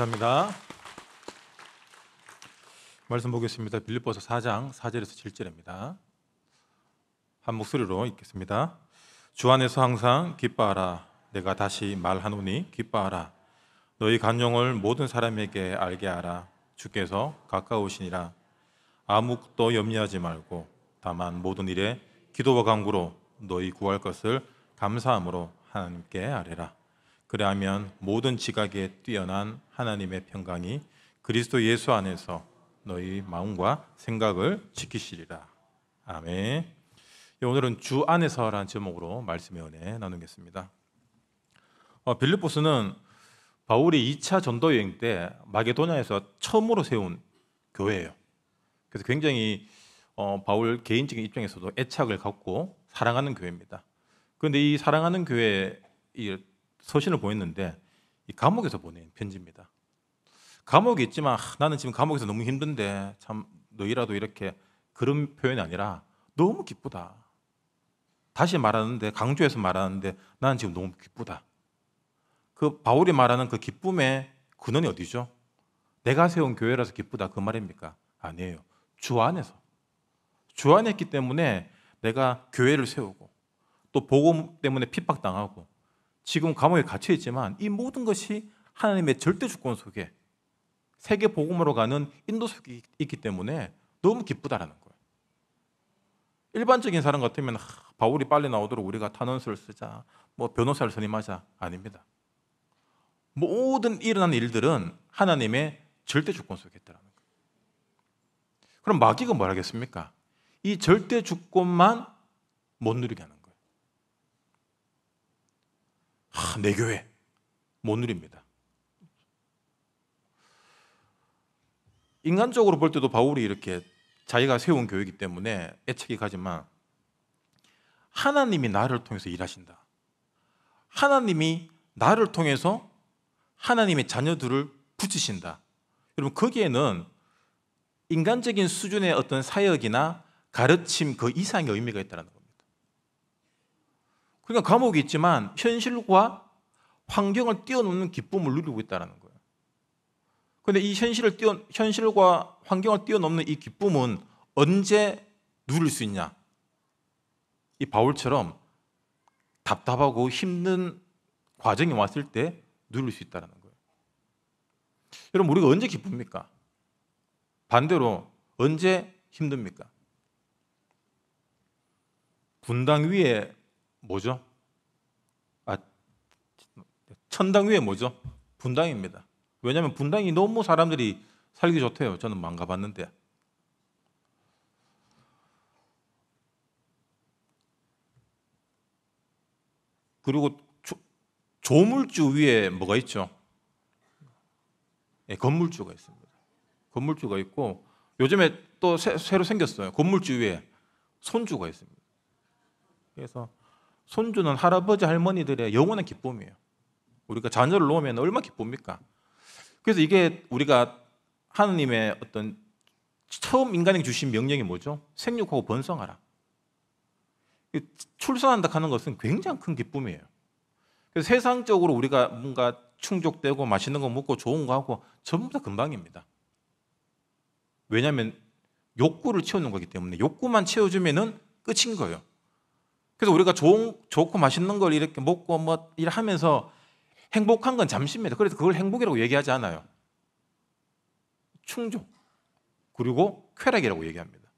감사합니다. 말씀 보겠습니다. 빌립보서 4장 4절에서 7절입니다. 한 목소리로 읽겠습니다. 주 안에서 항상 기뻐하라. 내가 다시 말하노니 기뻐하라. 너희 간용을 모든 사람에게 알게 하라. 주께서 가까우시니라. 아무것도 염려하지 말고 다만 모든 일에 기도와 간구로 너희 구할 것을 감사함으로 하나님께 아뢰라. 그리하면 모든 지각에 뛰어난 하나님의 평강이 그리스도 예수 안에서 너희 마음과 생각을 지키시리라. 아멘. 예, 오늘은 주 안에서라는 제목으로 말씀의 은혜 나누겠습니다. 어, 빌립보스는 바울이 2차 전도 여행 때 마게도냐에서 처음으로 세운 교회예요. 그래서 굉장히 어, 바울 개인적인 입장에서도 애착을 갖고 사랑하는 교회입니다. 그런데 이 사랑하는 교회 서신을 보냈는데 이 감옥에서 보낸 편지입니다. 감옥에 있지만 하, 나는 지금 감옥에서 너무 힘든데 참 너희라도 이렇게 그런 표현이 아니라 너무 기쁘다. 다시 말하는데 강조해서 말하는데 나는 지금 너무 기쁘다. 그 바울이 말하는 그 기쁨의 근원이 어디죠? 내가 세운 교회라서 기쁘다 그 말입니까? 아니에요. 주 안에서 주 안에 있기 때문에 내가 교회를 세우고 또 복음 때문에 핍박당하고 지금 감옥에 갇혀 있지만 이 모든 것이 하나님의 절대 주권 속에 세계 복음으로 가는 인도 속이 있기 때문에 너무 기쁘다라는 거예요. 일반적인 사람 같으면 바울이 빨리 나오도록 우리가 탄원서를 쓰자, 뭐 변호사를 선임하자 아닙니다. 모든 일어난 일들은 하나님의 절대 주권 속에 있다라는 거예요. 그럼 마귀가 뭘 하겠습니까? 이 절대 주권만 못 누리게 하는 거예요. 아, 내 교회 못 누립니다. 인간적으로 볼 때도 바울이 이렇게 자기가 세운 교회이기 때문에 애착이 가지만 하나님이 나를 통해서 일하신다. 하나님이 나를 통해서 하나님의 자녀들을 붙이신다. 여러분 거기에는 인간적인 수준의 어떤 사역이나 가르침 그 이상의 의미가 있다는 거예요. 그러니까 감옥이 있지만 현실과 환경을 뛰어넘는 기쁨을 누리고 있다는 거예요. 그런데 이 현실을 뛰어, 현실과 환경을 뛰어넘는 이 기쁨은 언제 누릴 수 있냐? 이 바울처럼 답답하고 힘든 과정이 왔을 때 누릴 수 있다는 거예요. 여러분, 우리가 언제 기쁩니까? 반대로 언제 힘듭니까? 분당 위에 뭐죠? 아, 천당 위에 뭐죠? 분당입니다. 왜냐하면 분당이 너무 사람들이 살기 좋대요. 저는 안 가봤는데. 그리고 조, 조물주 위에 뭐가 있죠? 예, 건물주가 있습니다. 건물주가 있고 요즘에 또 새, 로 생겼어요. 건물주 위에 손주가 있습니다. 그래서 손주는 할아버지 할머니들의 영원한 기쁨이에요. 우리가 자녀를 놓으면 얼마나 기쁩니까? 그래서 이게 우리가 하느님의 어떤 처음 인간에게 주신 명령이 뭐죠? 생육하고 번성하라. 출산한다 하는 것은 굉장히 큰 기쁨이에요. 그래서 세상적으로 우리가 뭔가 충족되고 맛있는 거 먹고 좋은 거 하고 전부 다 금방입니다. 왜냐하면 욕구를 채우는 거기 때문에 욕구만 채워주면 끝인 거예요. 그래서 우리가 좋은, 좋고 맛있는 걸 이렇게 먹고 뭐 일하면서 행복한 건 잠시입니다. 그래서 그걸 행복이라고 얘기하지 않아요. 충족 그리고 쾌락이라고 얘기합니다.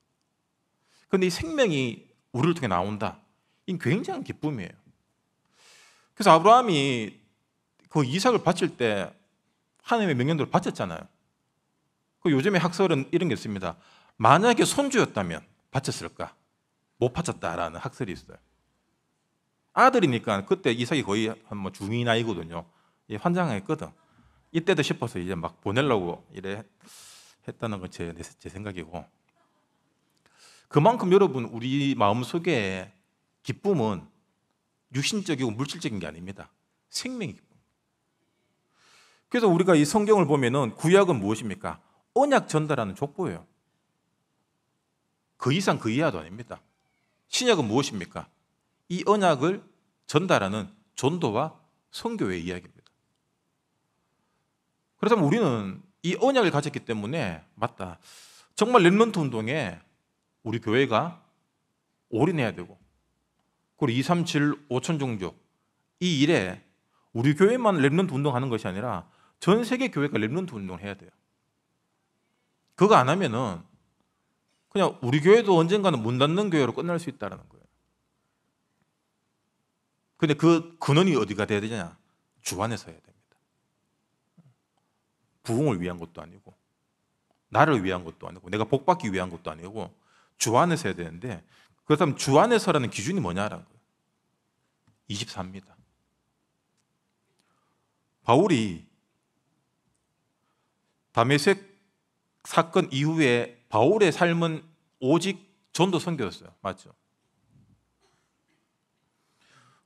그런데 이 생명이 우리를 통해 나온다. 이 굉장한 기쁨이에요. 그래서 아브라함이 그 이삭을 바칠 때 하나님의 명령대로 바쳤잖아요. 그 요즘의 학설은 이런 게 있습니다. 만약에 손주였다면 바쳤을까? 못 바쳤다라는 학설이 있어요. 아들이니까 그때 이삭이 거의 한 뭐 중위 나이거든요. 환장했거든. 이때도 싶어서 이제 막 보내려고 이래 했다는 건제제 생각이고 그만큼 여러분 우리 마음 속에 기쁨은 유신적이고 물질적인 게 아닙니다. 생명의 기쁨. 그래서 우리가 이 성경을 보면은 구약은 무엇입니까? 언약 전달하는 족보예요. 그 이상 그 이하도 아닙니다. 신약은 무엇입니까? 이 언약을 전달하는 전도와 선교의 이야기입니다. 그렇다면 우리는 이 언약을 가졌기 때문에 맞다. 정말 렘런트 운동에 우리 교회가 올인해야 되고 그리고 237 5천 종족 이 일에 우리 교회만 렘런트 운동하는 것이 아니라 전 세계 교회가 렘런트 운동을 해야 돼요. 그거 안 하면은 그냥 우리 교회도 언젠가는 문 닫는 교회로 끝날 수있다는 거예요. 근데 그 근원이 어디가 돼야 되냐? 주 안에서 해야 됩니다. 부흥을 위한 것도 아니고 나를 위한 것도 아니고 내가 복받기 위한 것도 아니고 주 안에서 해야 되는데 그렇다면 주 안에서라는 기준이 뭐냐라는 거예요. 24입니다. 바울이 다메섹 사건 이후에 바울의 삶은 오직 전도 선교였어요. 맞죠?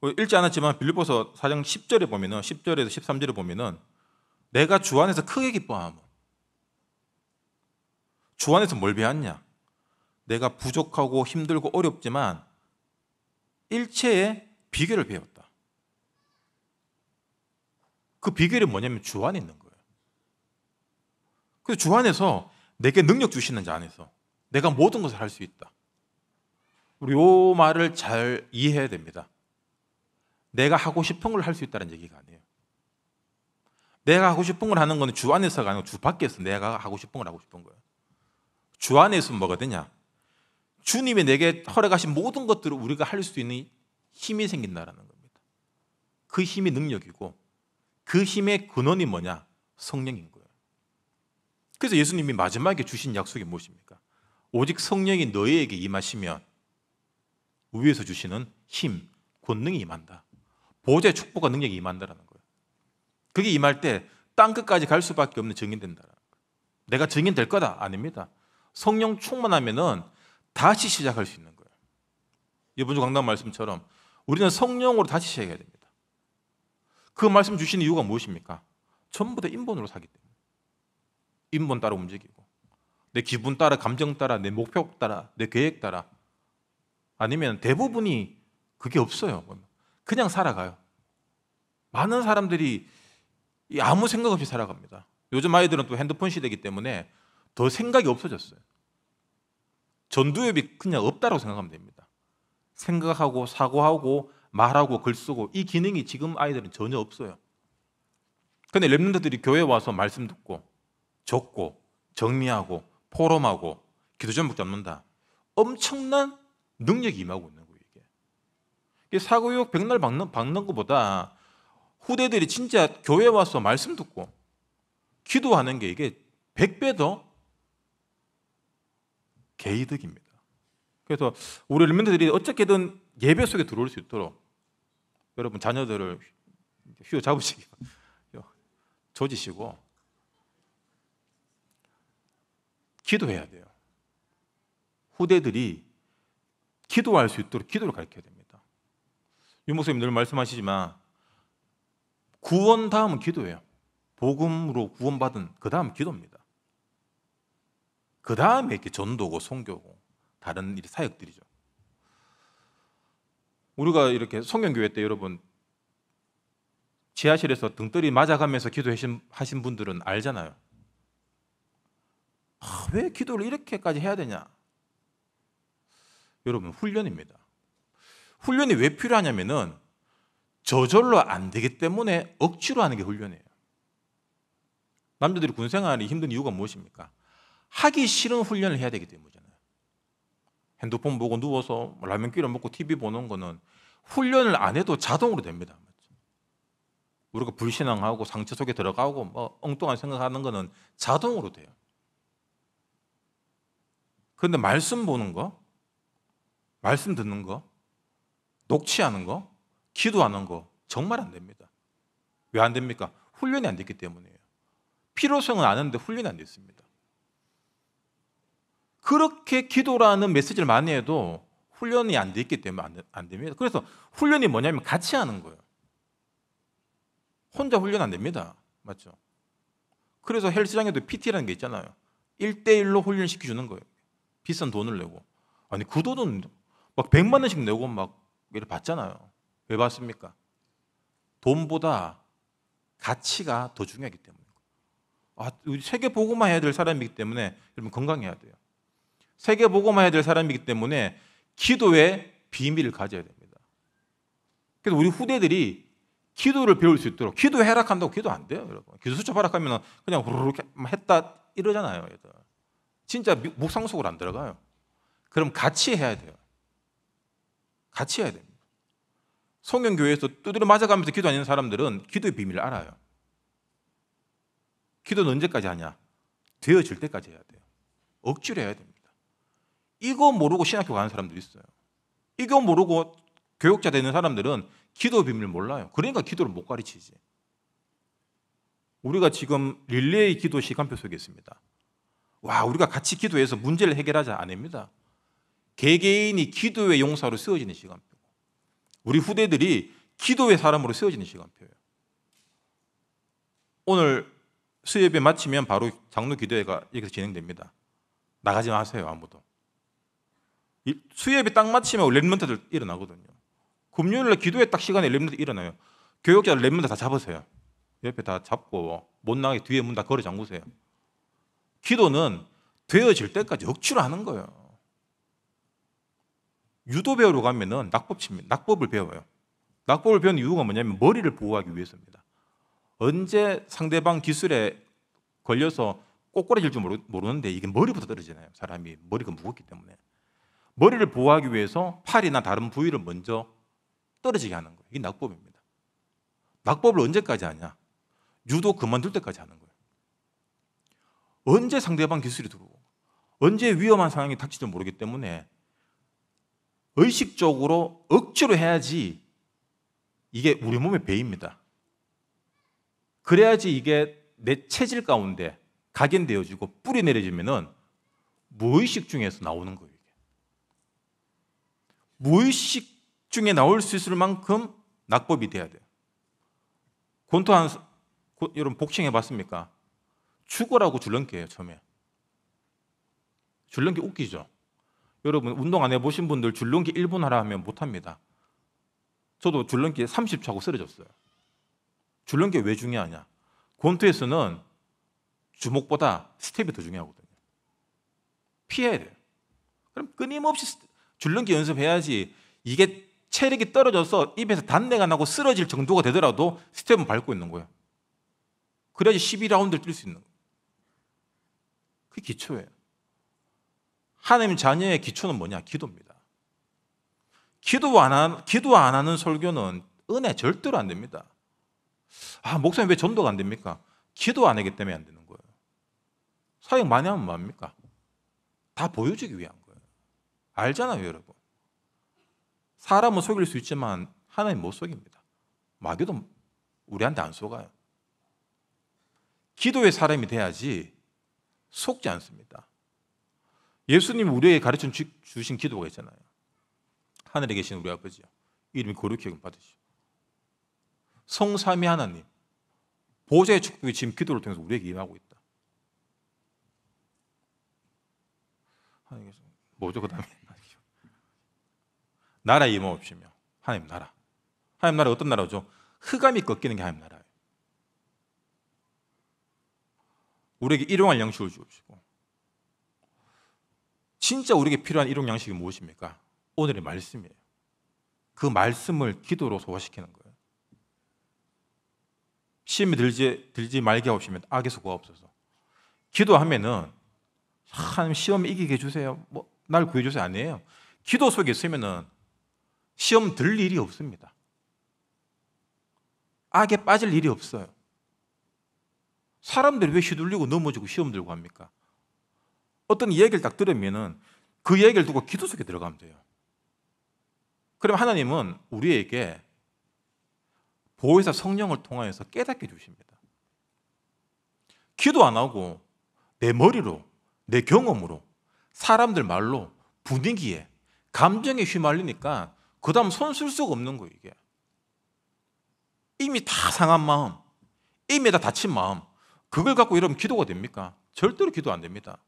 어, 읽지 않았지만 빌립보서 4장 10절에 보면은 10절에서 13절에 보면은 내가 주 안에서 크게 기뻐함. 주 안에서 뭘 배웠냐? 내가 부족하고 힘들고 어렵지만 일체의 비결을 배웠다. 그 비결이 뭐냐면 주 안에 있는 거예요. 그래서 주 안에서 내게 능력 주시는 자 안에서 내가 모든 것을 할 수 있다. 우리 요 말을 잘 이해해야 됩니다. 내가 하고 싶은 걸 할 수 있다는 얘기가 아니에요. 내가 하고 싶은 걸 하는 건 주 안에서가 아니고 주 밖에서 내가 하고 싶은 걸 하고 싶은 거예요. 주 안에서 뭐가 되냐? 주님이 내게 허락하신 모든 것들을 우리가 할 수 있는 힘이 생긴다라는 겁니다. 그 힘이 능력이고 그 힘의 근원이 뭐냐? 성령인 거예요. 그래서 예수님이 마지막에 주신 약속이 무엇입니까? 오직 성령이 너희에게 임하시면 위에서 주시는 힘, 권능이 임한다. 보좌의 축복과 능력이 임한다라는 거예요. 그게 임할 때 땅 끝까지 갈 수밖에 없는 증인된다라는 거예요. 내가 증인될 거다 아닙니다. 성령 충만하면은 다시 시작할 수 있는 거예요. 이번 주 강단 말씀처럼 우리는 성령으로 다시 시작해야 됩니다. 그 말씀 주신 이유가 무엇입니까? 전부 다 인본으로 사기 때문에. 인본 따라 움직이고 내 기분 따라 감정 따라 내 목표 따라 내 계획 따라 아니면 대부분이 그게 없어요. 그냥 살아가요. 많은 사람들이 아무 생각 없이 살아갑니다. 요즘 아이들은 또 핸드폰 시대이기 때문에 더 생각이 없어졌어요. 전두엽이 그냥 없다고 생각하면 됩니다. 생각하고 사고하고 말하고 글 쓰고 이 기능이 지금 아이들은 전혀 없어요. 근데 랩런더들이 교회 와서 말씀 듣고 적고 정리하고 포럼하고 기도 전복 잡는다. 엄청난 능력이 임하고 사교육 백날 박는, 박는 것보다 후대들이 진짜 교회 와서 말씀 듣고 기도하는 게 이게 100배 더 개이득입니다. 그래서 우리 렘들이 어떻게든 예배 속에 들어올 수 있도록 여러분 자녀들을 휘어 잡으시기 조지시고 기도해야 돼요. 후대들이 기도할 수 있도록 기도를 가르쳐야 됩니다. 유목사님 늘 말씀하시지만 구원 다음은 기도예요. 복음으로 구원받은 그 다음 기도입니다. 그 다음에 이렇게 전도고 성교고 다른 일 사역들이죠. 우리가 이렇게 성경교회 때 여러분 지하실에서 등떨이 맞아가면서 기도하신 하신 분들은 알잖아요. 아, 왜 기도를 이렇게까지 해야 되냐? 여러분 훈련입니다. 훈련이 왜 필요하냐면은 저절로 안 되기 때문에 억지로 하는 게 훈련이에요. 남자들이 군 생활이 힘든 이유가 무엇입니까? 하기 싫은 훈련을 해야 되기 때문이잖아요. 핸드폰 보고 누워서 뭐 라면 끓여 먹고 TV 보는 거는 훈련을 안 해도 자동으로 됩니다. 우리가 불신앙하고 상처 속에 들어가고 뭐 엉뚱한 생각하는 거는 자동으로 돼요. 그런데 말씀 보는 거, 말씀 듣는 거, 녹취하는 거, 기도하는 거 정말 안 됩니다. 왜 안 됩니까? 훈련이 안 됐기 때문이에요. 필요성은 아는데 훈련이 안 됐습니다. 그렇게 기도라는 메시지를 많이 해도 훈련이 안 됐기 때문에 안, 됩니다. 그래서 훈련이 뭐냐면 같이 하는 거예요. 혼자 훈련 안 됩니다. 맞죠? 그래서 헬스장에도 PT라는 게 있잖아요. 1대1로 훈련시켜주는 거예요. 비싼 돈을 내고. 아니, 그 돈은 막 100만 원씩 내고 막 이를 봤잖아요. 왜 봤습니까? 돈보다 가치가 더 중요하기 때문에. 아, 우리 세계 보고만 해야 될 사람이기 때문에 여러분 건강해야 돼요. 세계 보고만 해야 될 사람이기 때문에 기도의 비밀을 가져야 됩니다. 그래서 우리 후대들이 기도를 배울 수 있도록 기도 해락한다고 기도 안 돼요, 여러분. 기도 수첩 하락하면 그냥 그렇게 했다 이러잖아요, 얘들. 진짜 묵상속으로 안 들어가요. 그럼 같이 해야 돼요. 같이 해야 됩니다. 성경교회에서 두드려 맞아가면서 기도 하는 사람들은 기도의 비밀을 알아요. 기도는 언제까지 하냐? 되어질 때까지 해야 돼요. 억지로 해야 됩니다. 이거 모르고 신학교 가는 사람들이 있어요. 이거 모르고 교육자 되는 사람들은 기도 비밀을 몰라요. 그러니까 기도를 못 가르치지. 우리가 지금 릴레이 기도 시간표 속에 있습니다. 와, 우리가 같이 기도해서 문제를 해결하자 아닙니다. 개개인이 기도의 용사로 쓰여지는 시간표고 우리 후대들이 기도의 사람으로 쓰여지는 시간표예요. 오늘 수협에 마치면 바로 장로 기도회가 여기서 진행됩니다. 나가지 마세요 아무도. 수협에 딱 마치면 랩런트들 일어나거든요. 금요일날 기도회 딱 시간에 랩런트 일어나요. 교역자 랩런트 다 잡으세요. 옆에 다 잡고 못 나가게 뒤에 문 다 걸어 잠그세요. 기도는 되어질 때까지 억지로 하는 거예요. 유도 배우러 가면은 낙법 칩니다. 낙법을 배워요. 낙법을 배운 이유가 뭐냐면 머리를 보호하기 위해서입니다. 언제 상대방 기술에 걸려서 꼬꾸라질지 모르는데 이게 머리부터 떨어지나요? 사람이 머리가 무겁기 때문에 머리를 보호하기 위해서 팔이나 다른 부위를 먼저 떨어지게 하는 거예요. 이게 낙법입니다. 낙법을 언제까지 하냐? 유도 그만둘 때까지 하는 거예요. 언제 상대방 기술이 들어오고 언제 위험한 상황이 닥칠지 모르기 때문에 의식적으로 억지로 해야지 이게 우리 몸의 배입니다. 그래야지 이게 내 체질 가운데 각인되어지고 뿌리 내려지면은 무의식 중에서 나오는 거예요. 무의식 중에 나올 수 있을 만큼 낙법이 돼야 돼요. 권투한 여러분 복싱 해봤습니까? 죽어라고 줄넘기예요 처음에. 줄넘기 웃기죠. 여러분 운동 안 해보신 분들 줄넘기 1분 하라 하면 못합니다. 저도 줄넘기 30초하고 쓰러졌어요. 줄넘기 왜 중요하냐? 권투에서는 주먹보다 스텝이 더 중요하거든요. 피해야 돼요. 그럼 끊임없이 줄넘기 연습해야지 이게 체력이 떨어져서 입에서 단내가 나고 쓰러질 정도가 되더라도 스텝은 밟고 있는 거예요. 그래야지 12라운드를 뛸 수 있는 거예요. 그게 기초예요. 하나님 자녀의 기초는 뭐냐? 기도입니다. 기도 안, 하, 기도 안 하는 설교는 은혜 절대로 안 됩니다. 아, 목사님 왜 전도가 안 됩니까? 기도 안 하기 때문에 안 되는 거예요. 사역 많이 하면 뭡니까? 다 보여주기 위한 거예요. 알잖아요, 여러분. 사람은 속일 수 있지만 하나님 못 속입니다. 마귀도 우리한테 안 속아요. 기도의 사람이 돼야지 속지 않습니다. 예수님 우리에게 가르쳐 주신 기도가 있잖아요. 하늘에 계신 우리 아버지요. 이름이 거룩히 받으시오. 성삼위 하나님 보좌의 축복이 지금 기도를 통해서 우리에게 임하고 있다. 하나님께서 뭐죠 그 다음에 나라 임하옵시며 하나님 나라 하나님 나라 어떤 나라죠? 흑암이 꺾이는 게 하나님 나라예요. 우리에게 일용할 양식을 주옵시고 진짜 우리에게 필요한 일용 양식이 무엇입니까? 오늘의 말씀이에요. 그 말씀을 기도로 소화시키는 거예요. 시험에 들지, 들지 말게 하옵시면 악에서 구하옵소서. 기도하면은 하나님 시험 이기게 해주세요. 뭐, 날 구해주세요. 아니에요. 기도 속에 있으면은 시험 들 일이 없습니다. 악에 빠질 일이 없어요. 사람들이 왜 휘둘리고 넘어지고 시험 들고 합니까? 어떤 이야기를 딱 들으면은 그 이야기를 두고 기도 속에 들어가면 돼요. 그럼 하나님은 우리에게 보혜사 성령을 통하여서 깨닫게 주십니다. 기도 안 하고 내 머리로, 내 경험으로, 사람들 말로, 분위기에, 감정에 휘말리니까 그 다음 손 쓸 수가 없는 거예요, 이게. 이미 다 상한 마음, 이미 다 다친 마음, 그걸 갖고 이러면 기도가 됩니까? 절대로 기도 안 됩니다.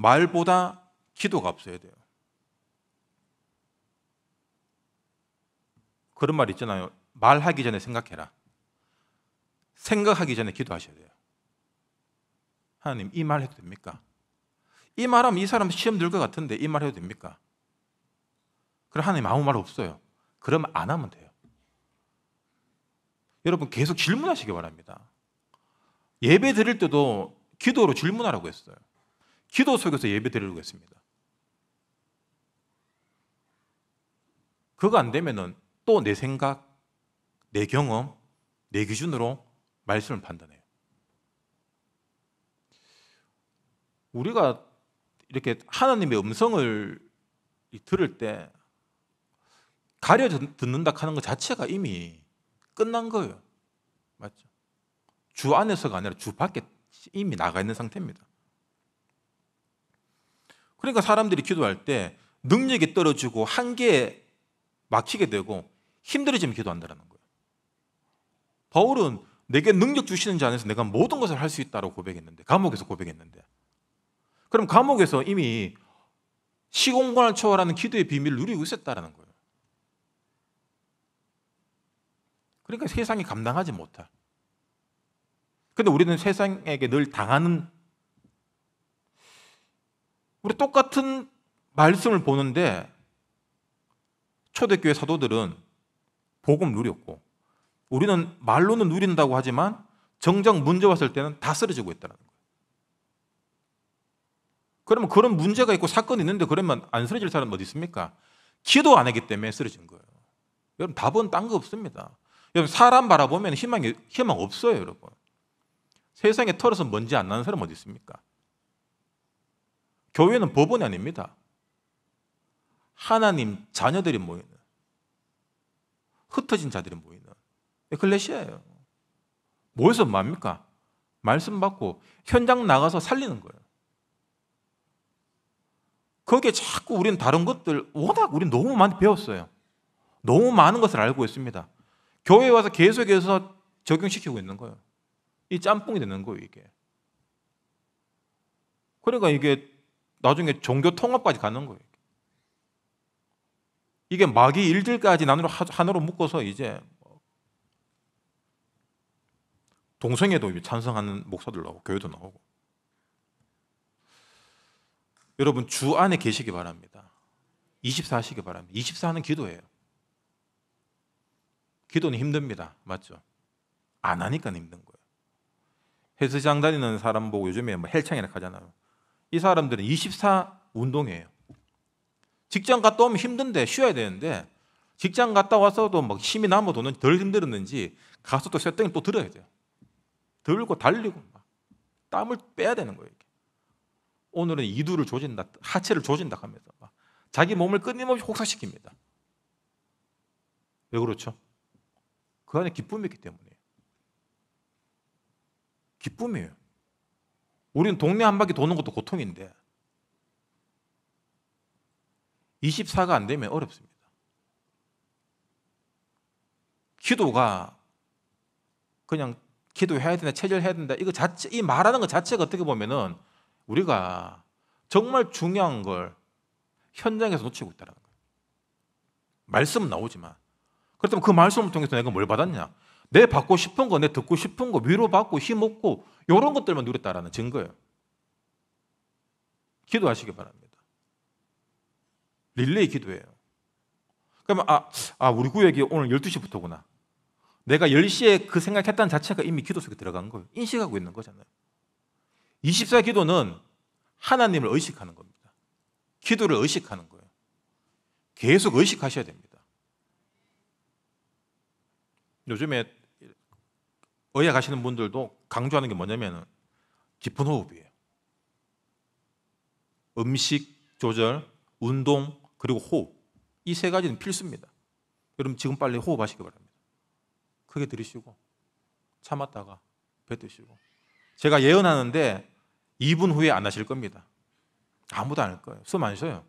말보다 기도가 앞서야 돼요. 그런 말 있잖아요. 말하기 전에 생각해라. 생각하기 전에 기도하셔야 돼요. 하나님, 이 말 해도 됩니까? 이 말하면 이 사람 시험 들 것 같은데 이 말 해도 됩니까? 그럼 하나님 아무 말 없어요. 그럼안 하면 돼요. 여러분 계속 질문하시기 바랍니다. 예배 드릴 때도 기도로 질문하라고 했어요. 기도 속에서 예배 드리려고 했습니다. 그거 안 되면은 또 내 생각, 내 경험, 내 기준으로 말씀을 판단해요. 우리가 이렇게 하나님의 음성을 들을 때 가려 듣는다 하는 것 자체가 이미 끝난 거예요. 맞죠? 주 안에서가 아니라 주 밖에 이미 나가 있는 상태입니다. 그러니까 사람들이 기도할 때 능력이 떨어지고 한계에 막히게 되고 힘들어지면 기도한다는 거예요. 바울은 내게 능력 주시는 자 안에서 내가 모든 것을 할 수 있다고 고백했는데 감옥에서 고백했는데 그럼 감옥에서 이미 시공간을 초월하는 기도의 비밀을 누리고 있었다라는 거예요. 그러니까 세상이 감당하지 못할. 근데 우리는 세상에게 늘 당하는 우리 똑같은 말씀을 보는데 초대교회 사도들은 복음 누렸고 우리는 말로는 누린다고 하지만 정작 문제 왔을 때는 다 쓰러지고 있다는 거예요. 그러면 그런 문제가 있고 사건이 있는데 그러면 안 쓰러질 사람 어디 있습니까? 기도 안 하기 때문에 쓰러진 거예요. 여러분 답은 딴 거 없습니다. 여러분 사람 바라보면 희망이 희망 없어요, 여러분. 세상에 털어서 먼지 안 나는 사람 어디 있습니까? 교회는 법원이 아닙니다. 하나님 자녀들이 모이는 흩어진 자들이 모이는 에클레시아예요. 모여서 뭡니까? 말씀 받고 현장 나가서 살리는 거예요. 거기에 자꾸 우리는 다른 것들 워낙 우리 너무 많이 배웠어요. 너무 많은 것을 알고 있습니다. 교회에 와서 계속해서 적용시키고 있는 거예요. 이 짬뽕이 되는 거예요, 이게. 그러니까 이게 나중에 종교 통합까지 가는 거예요. 이게 마귀 일들까지 나누로 하나로 묶어서 이제 동성애도 찬성하는 목사들 나오고 교회도 나오고 여러분 주 안에 계시기 바랍니다. 24시기 바랍니다. 24는 기도예요. 기도는 힘듭니다. 맞죠? 안 하니까 힘든 거예요. 헬스장 다니는 사람 보고 요즘에 뭐 헬창이라 하잖아요. 이 사람들은 24 운동이에요. 직장 갔다 오면 힘든데 쉬어야 되는데 직장 갔다 와서도 막 힘이 남아 도는덜 힘들었는지 가서 또 쇠덩이 또 들어야 돼요. 들고 달리고 막 땀을 빼야 되는 거예요. 이게 오늘은 이두를 조진다, 하체를 조진다 하면서 막 자기 몸을 끊임없이 혹사시킵니다. 왜 그렇죠? 그 안에 기쁨이 있기 때문이에요. 기쁨이에요. 우리는 동네 한 바퀴 도는 것도 고통인데 24가 안 되면 어렵습니다. 기도가 그냥 기도해야 된다, 체절해야 된다. 이거 자체 이 말하는 것 자체가 어떻게 보면은 우리가 정말 중요한 걸 현장에서 놓치고 있다는 거예요. 말씀 나오지만 그렇다면 그 말씀을 통해서 내가 뭘 받았냐? 내 받고 싶은 거, 내 듣고 싶은 거, 위로받고 힘없고 이런 것들만 누렸다라는 증거예요. 기도하시기 바랍니다. 릴레이 기도예요. 그러면 아, 아 우리 구역이 오늘 12시부터구나. 내가 10시에 그 생각했다는 자체가 이미 기도 속에 들어간 거예요. 인식하고 있는 거잖아요. 24 기도는 하나님을 의식하는 겁니다. 기도를 의식하는 거예요. 계속 의식하셔야 됩니다. 요즘에 의학 하시는 분들도 강조하는 게 뭐냐면 깊은 호흡이에요. 음식 조절, 운동, 그리고 호흡. 이 세 가지는 필수입니다. 여러분 지금 빨리 호흡하시기 바랍니다. 크게 들이쉬고 참았다가 뱉으시고 제가 예언하는데 2분 후에 안 하실 겁니다. 아무도 안 할 거예요. 숨 안 쉬어요.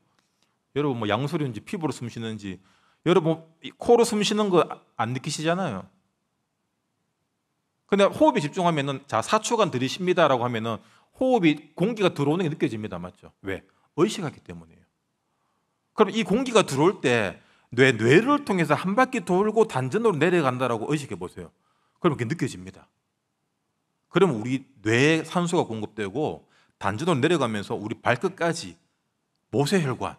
여러분 뭐 양소리인지 피부로 숨 쉬는지 여러분 뭐 코로 숨 쉬는 거 안 느끼시잖아요. 근데 호흡에 집중하면은 자 4초간 들이십니다라고 하면은 호흡이 공기가 들어오는 게 느껴집니다. 맞죠? 왜? 의식하기 때문이에요. 그럼 이 공기가 들어올 때 뇌, 뇌를 통해서 한 바퀴 돌고 단전으로 내려간다라고 의식해 보세요. 그럼 그게 느껴집니다. 그럼 우리 뇌에 산소가 공급되고 단전으로 내려가면서 우리 발끝까지 모세혈관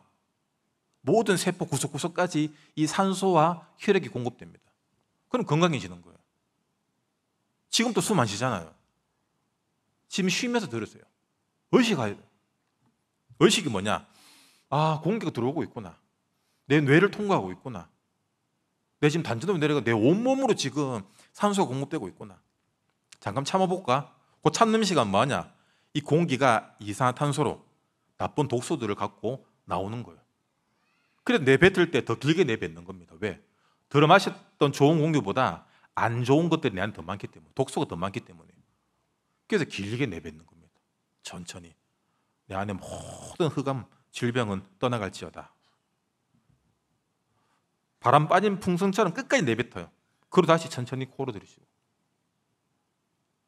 모든 세포 구석구석까지 이 산소와 혈액이 공급됩니다. 그럼 건강해지는 거예요. 지금도 숨 안 쉬잖아요. 지금 쉬면서 들었어요. 의식하 의식이 뭐냐? 아, 공기가 들어오고 있구나. 내 뇌를 통과하고 있구나. 내 지금 단전으로 내려가 내 온몸으로 지금 산소가 공급되고 있구나. 잠깐 참아볼까? 그 참는 시간 뭐냐? 이 공기가 이산화탄소로 나쁜 독소들을 갖고 나오는 거예요. 그래서 내뱉을 때 더 길게 내뱉는 겁니다. 왜? 들어 마셨던 좋은 공기보다 안 좋은 것들이 내한테더 많기 때문에 독소가 더 많기 때문에 그래서 길게 내뱉는 겁니다. 천천히 내 안에 모든 흑암 질병은 떠나갈지어다. 바람 빠진 풍선처럼 끝까지 내뱉어요. 그리고 다시 천천히 코로 들이시고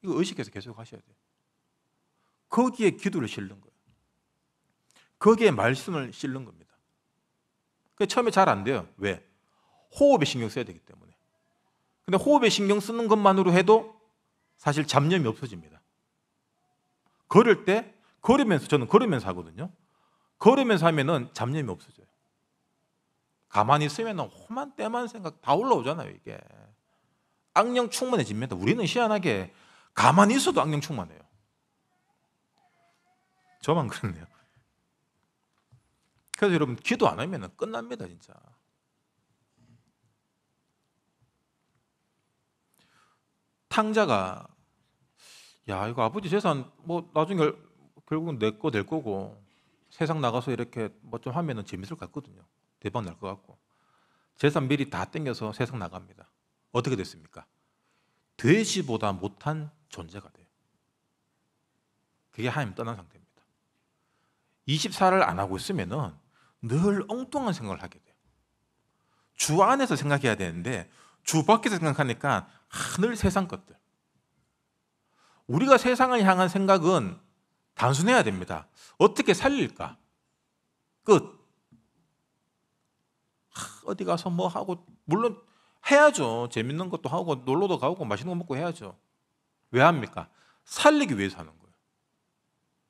이거 의식해서 계속 하셔야 돼요. 거기에 기도를 실는 거예요. 거기에 말씀을 실는 겁니다. 처음에 잘 안 돼요. 왜? 호흡에 신경 써야 되기 때문에. 근데 호흡에 신경 쓰는 것만으로 해도 사실 잡념이 없어집니다. 걸을 때 걸으면서 저는 걸으면서 하거든요. 걸으면서 하면은 잡념이 없어져요. 가만히 있으면 험한 때만 생각 다 올라오잖아요, 이게. 악령 충만해집니다. 우리는 희한하게 가만히 있어도 악령 충만해요. 저만 그렇네요. 그래서 여러분 기도 안 하면 끝납니다, 진짜. 탕자가 야 이거 아버지 재산 뭐 나중에 결, 국은내 거 될 거고 세상 나가서 이렇게 뭐 좀 하면은 재밌을 것 같거든요. 대박 날 것 같고 재산 미리 다 땡겨서 세상 나갑니다. 어떻게 됐습니까? 돼지보다 못한 존재가 돼요. 그게 하나님 떠난 상태입니다. 24를 안 하고 있으면은 늘 엉뚱한 생각을 하게 돼요. 주 안에서 생각해야 되는데 주 밖에서 생각하니까 하늘 세상 것들. 우리가 세상을 향한 생각은 단순해야 됩니다. 어떻게 살릴까? 끝. 어디 가서 뭐 하고 물론 해야죠. 재밌는 것도 하고 놀러도 가고 맛있는 거 먹고 해야죠. 왜 합니까? 살리기 위해서 하는 거예요.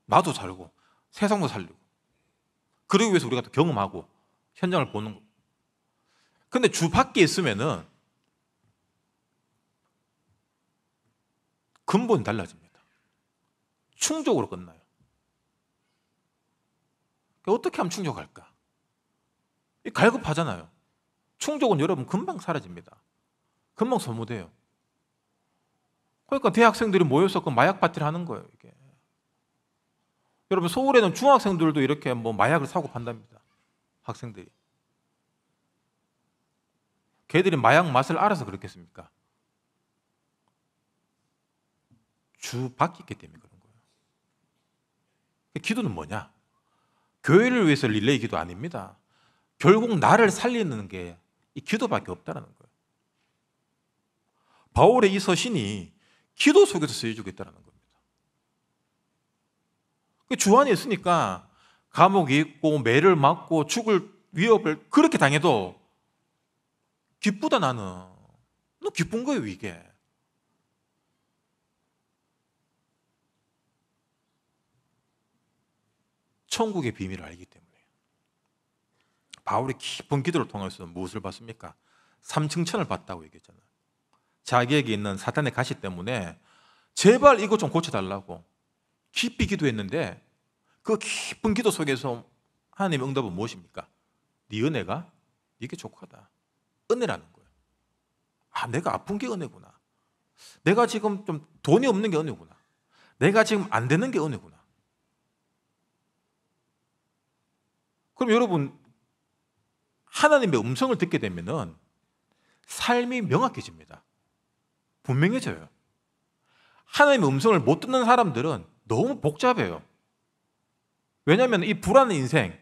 나도 살고 세상도 살리고 그러기 위해서 우리가 또 경험하고 현장을 보는 거. 근데 주 밖에 있으면은 근본 달라집니다. 충족으로 끝나요. 어떻게 하면 충족할까? 갈급하잖아요. 충족은 여러분 금방 사라집니다. 금방 소모돼요. 그러니까 대학생들이 모여서 그 마약 파티를 하는 거예요. 이게. 여러분 서울에는 중학생들도 이렇게 뭐 마약을 사고 판답니다. 학생들이. 걔들이 마약 맛을 알아서 그렇겠습니까? 주 밖에 있기 때문에 그런 거예요. 기도는 뭐냐? 교회를 위해서 릴레이 기도 아닙니다. 결국 나를 살리는 게 이 기도밖에 없다는 거예요. 바울의 이 서신이 기도 속에서 쓰여지고 있다는 겁니다. 그러니까 주 안에 있으니까 감옥에 있고 매를 맞고 죽을 위협을 그렇게 당해도 기쁘다 나는. 너 기쁜 거예요 이게. 천국의 비밀을 알기 때문에 바울이 깊은 기도를 통해서 무엇을 봤습니까 삼층천을 받다고 얘기했잖아요. 자기에게 있는 사탄의 가시 때문에 제발 이거 좀 고쳐달라고 깊이 기도했는데 그 깊은 기도 속에서 하나님의 응답은 무엇입니까? 네 은혜가 이게 족하다. 은혜라는 거예요. 아, 내가 아픈 게 은혜구나. 내가 지금 좀 돈이 없는 게 은혜구나. 내가 지금 안 되는 게 은혜구나. 그럼 여러분 하나님의 음성을 듣게 되면은 삶이 명확해집니다. 분명해져요. 하나님의 음성을 못 듣는 사람들은 너무 복잡해요. 왜냐하면 이 불안한 인생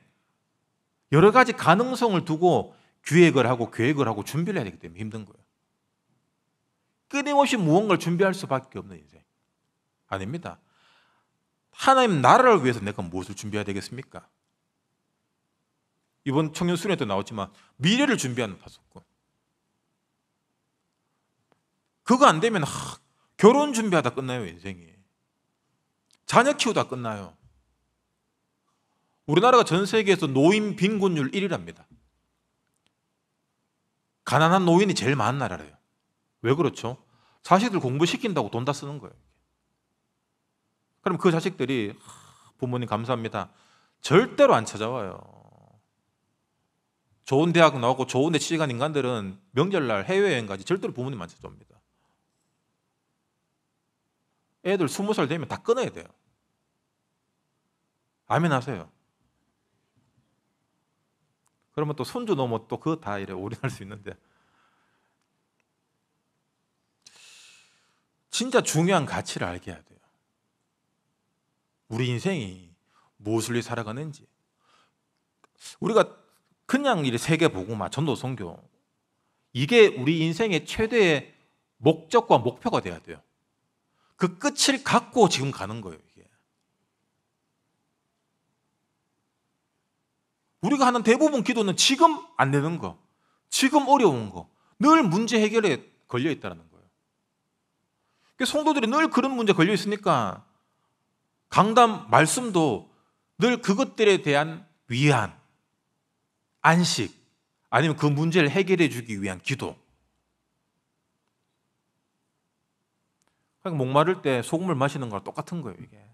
여러 가지 가능성을 두고 기획을 하고 계획을 하고 준비를 해야 되기 때문에 힘든 거예요. 끊임없이 무언가를 준비할 수밖에 없는 인생. 아닙니다. 하나님 나라를 위해서 내가 무엇을 준비해야 되겠습니까? 이번 청년 수련회도 나오지만 미래를 준비하는 파수꾼. 그거 안 되면 하, 결혼 준비하다 끝나요 인생이. 자녀 키우다 끝나요. 우리나라가 전 세계에서 노인 빈곤율 1위랍니다. 가난한 노인이 제일 많은 나라래요. 왜 그렇죠? 자식들 공부시킨다고 돈 다 쓰는 거예요. 그럼 그 자식들이 부모님 감사합니다. 절대로 안 찾아와요. 좋은 대학 나오고 좋은 데 취직한 인간들은 명절날 해외여행까지 절대로 부모님 안 찾아옵니다. 애들 스무 살 되면 다 끊어야 돼요. 아멘 하세요. 그러면 또 손주 넘어 또 그 다 이래 올인할 수 있는데 진짜 중요한 가치를 알게 해야 돼요. 우리 인생이 무엇을 위해 살아가는지 우리가 그냥 이래 세계 보고마 전도 선교 이게 우리 인생의 최대의 목적과 목표가 돼야 돼요. 그 끝을 갖고 지금 가는 거예요. 이게 우리가 하는 대부분 기도는 지금 안 되는 거, 지금 어려운 거, 늘 문제 해결에 걸려 있다는 거예요. 그 성도들이 늘 그런 문제 걸려 있으니까 강단 말씀도 늘 그것들에 대한 위안, 안식, 아니면 그 문제를 해결해 주기 위한 기도. 그러니까 목마를 때 소금을 마시는 거랑 똑같은 거예요, 이게.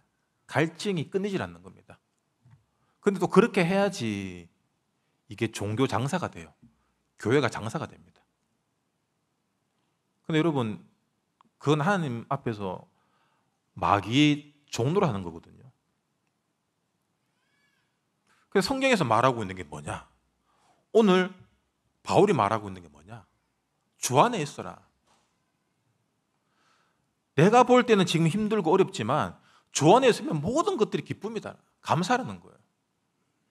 갈증이 끊이질 않는 겁니다. 근데 또 그렇게 해야지 이게 종교 장사가 돼요. 교회가 장사가 됩니다. 근데 여러분, 그건 하나님 앞에서 마귀의 종로를 하는 거거든요. 그래서 성경에서 말하고 있는 게 뭐냐? 오늘 바울이 말하고 있는 게 뭐냐? 주 안에 있어라. 내가 볼 때는 지금 힘들고 어렵지만 주 안에 있으면 모든 것들이 기쁨이다. 감사라는 거예요.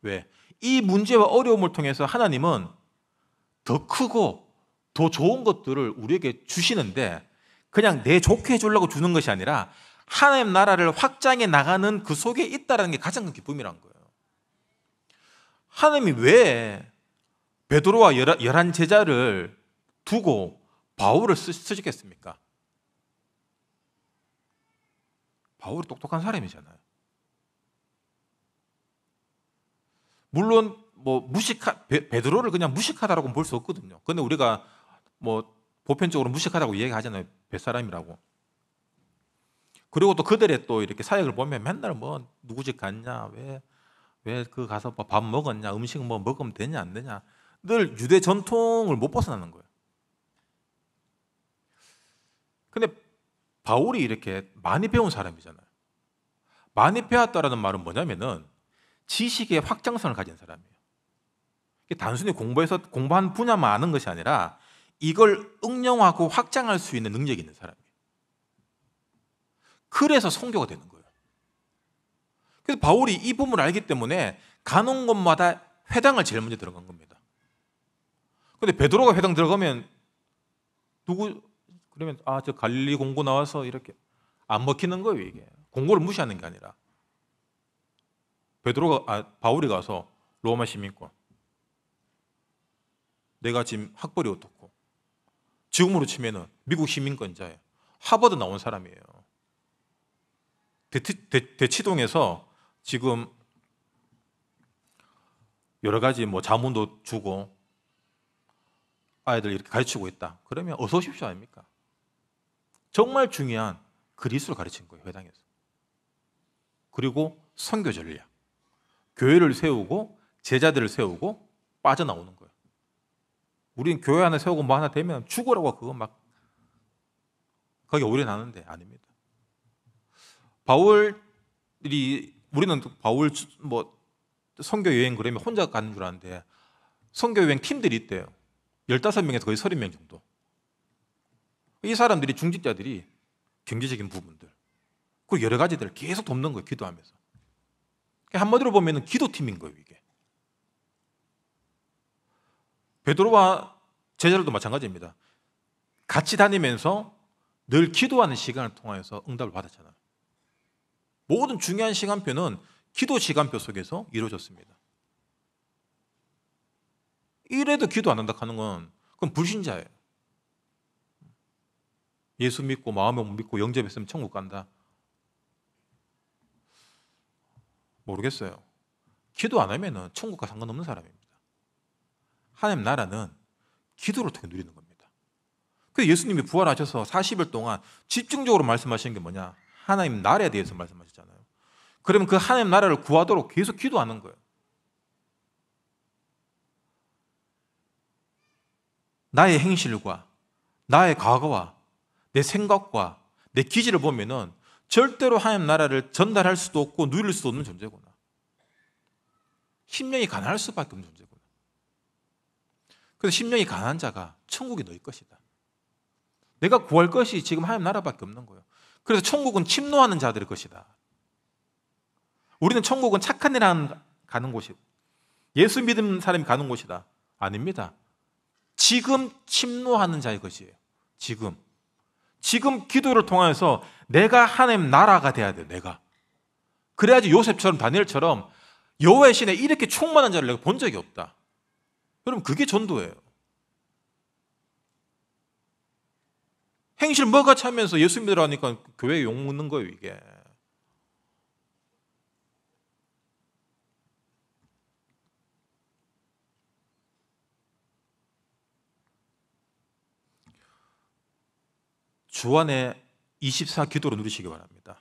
왜? 이 문제와 어려움을 통해서 하나님은 더 크고 더 좋은 것들을 우리에게 주시는데 그냥 내 좋게 해주려고 주는 것이 아니라 하나님 나라를 확장해 나가는 그 속에 있다는 게 가장 큰 기쁨이란 거예요. 하나님이 왜 베드로와 열한 제자를 두고 바울을 쓰시겠습니까? 바울이 똑똑한 사람이잖아요. 물론 뭐 무식하 베드로를 그냥 무식하다라고 볼 수 없거든요. 근데 우리가 뭐 보편적으로 무식하다고 얘기하잖아요. 뱃사람이라고. 그리고 또 그들의 또 이렇게 사역을 보면 맨날 뭐 누구 집 갔냐 왜왜 그 가서 뭐 밥 먹었냐 음식 뭐 먹으면 되냐 안 되냐 늘 유대 전통을 못 벗어나는 거예요. 근데 바울이 이렇게 많이 배운 사람이잖아요. 많이 배웠다라는 말은 뭐냐면은 지식의 확장성을 가진 사람이에요. 단순히 공부해서 공부한 분야만 아는 것이 아니라 이걸 응용하고 확장할 수 있는 능력이 있는 사람이에요. 그래서 성교가 되는 거예요. 그래서 바울이 이 부분을 알기 때문에 가는 곳마다 회당을 제일 먼저 들어간 겁니다. 근데 베드로가 회당 들어가면 누구 그러면 아저 갈리 공고 나와서 이렇게 안 먹히는 거예요 이게 공고를 무시하는 게 아니라 베드로가 아, 바울이 가서 로마 시민권 내가 지금 학벌이 어떻고 지금으로 치면은 미국 시민권자예요 하버드 나온 사람이에요 대치, 대, 대치동에서 지금 여러 가지 뭐 자문도 주고 아이들 이렇게 가르치고 있다. 그러면 어서 오십시오 아닙니까? 정말 중요한 그리스를 가르친 거예요 회당에서. 그리고 선교 전략, 교회를 세우고 제자들을 세우고 빠져나오는 거예요. 우린 교회 안에 세우고 뭐 하나 되면 죽으라고 그거 막 거기 오래 나는데 아닙니다. 바울이 우리는 바울 뭐 선교 여행 그러면 혼자 가는 줄 아는데 선교 여행 팀들이 있대요. 15명에서 거의 30명 정도. 이 사람들이 중직자들이 경제적인 부분들 그 여러 가지들을 계속 돕는 거예요. 기도하면서. 한마디로 보면 기도팀인 거예요. 이게. 베드로와 제자들도 마찬가지입니다. 같이 다니면서 늘 기도하는 시간을 통해서 응답을 받았잖아요. 모든 중요한 시간표는 기도 시간표 속에서 이루어졌습니다. 이래도 기도 안 한다 하는 건 그건 불신자예요. 예수 믿고 마음에 못 믿고 영접했으면 천국 간다. 모르겠어요. 기도 안 하면은 천국과 상관없는 사람입니다. 하나님 나라는 기도를 통해 누리는 겁니다. 그 예수님이 부활하셔서 40일 동안 집중적으로 말씀하시는 게 뭐냐? 하나님 나라에 대해서 말씀하셨잖아요. 그러면 그 하나님 나라를 구하도록 계속 기도하는 거예요. 나의 행실과 나의 과거와 내 생각과 내 기질을 보면은 절대로 하나님 나라를 전달할 수도 없고 누릴 수도 없는 존재구나. 심령이 가난할 수밖에 없는 존재구나. 그래서 심령이 가난한 자가 천국이 너희 것이다. 내가 구할 것이 지금 하나님 나라밖에 없는 거예요. 그래서 천국은 침노하는 자들의 것이다. 우리는 천국은 착한 일하는 가는 곳이 예수 믿는 사람이 가는 곳이다. 아닙니다. 지금 침노하는 자의 것이에요. 지금. 지금 기도를 통해서 내가 하나님 나라가 돼야 돼 내가. 그래야지 요셉처럼 다니엘처럼 여호와의 신에 이렇게 충만한 자를 내가 본 적이 없다. 여러분 그게 전도예요. 행실 뭐가 차면서 예수 믿으라니까 교회 욕 먹는 거예요 이게. 주안의24 기도로 누리시기 바랍니다.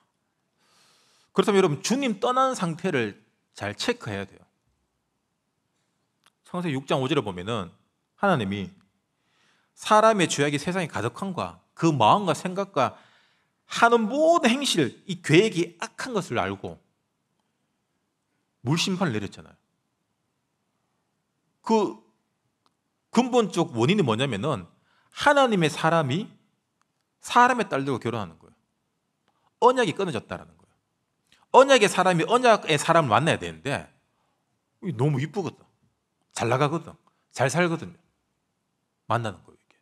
그렇다면 여러분 주님 떠난 상태를 잘 체크해야 돼요. 성세 6장 5절에 보면은 하나님이 사람의 죄악이 세상에 가득한과 그 마음과 생각과 하는 모든 행실, 이 계획이 악한 것을 알고 물심판을 내렸잖아요. 그 근본적 원인이 뭐냐면은 하나님의 사람이 사람의 딸들과 결혼하는 거예요. 언약이 끊어졌다라는 거예요. 언약의 사람이 언약의 사람을 만나야 되는데 너무 이쁘거든. 잘 나가거든. 잘 살거든요. 만나는 거예요, 이게.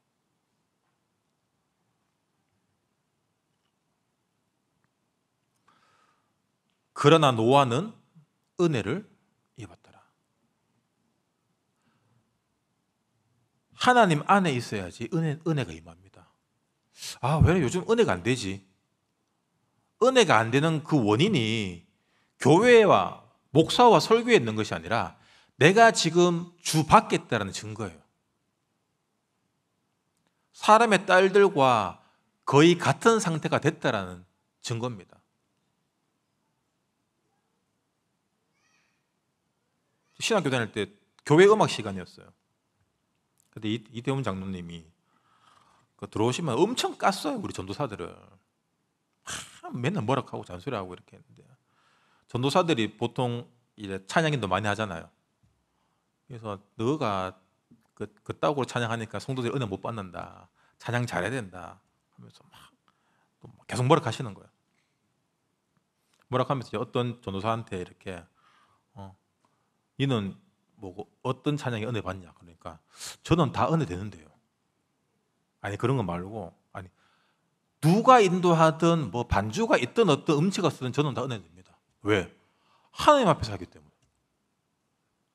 그러나 노아는 은혜를 입었더라. 하나님 안에 있어야지 은혜, 은혜가 임합니다. 아, 왜 요즘 은혜가 안 되지? 은혜가 안 되는 그 원인이 교회와 목사와 설교에 있는 것이 아니라 내가 지금 주 밖에 있다는 증거예요. 사람의 딸들과 거의 같은 상태가 됐다라는 증거입니다. 신학교 다닐 때 교회 음악 시간이었어요. 근데 이, 이태훈 장로님이 그 들어오시면 엄청 깠어요 우리 전도사들을 하, 맨날 뭐라하고 잔소리하고 이렇게 했는데 전도사들이 보통 이제 찬양인도 많이 하잖아요 그래서 너가 그, 그따구로 찬양하니까 성도들이 은혜 못 받는다 찬양 잘해야 된다 하면서 막 계속 뭐라 하시는 거예요 뭐라 하면서 어떤 전도사한테 이렇게 어, 너는 뭐 어떤 찬양에 은혜 받냐 그러니까 저는 다 은혜 되는데요 아니 그런 거 말고 아니 누가 인도하든 뭐 반주가 있든 어떤 음치가 쓰든 저는 다 은혜입니다. 왜? 하나님 앞에서 기 때문에.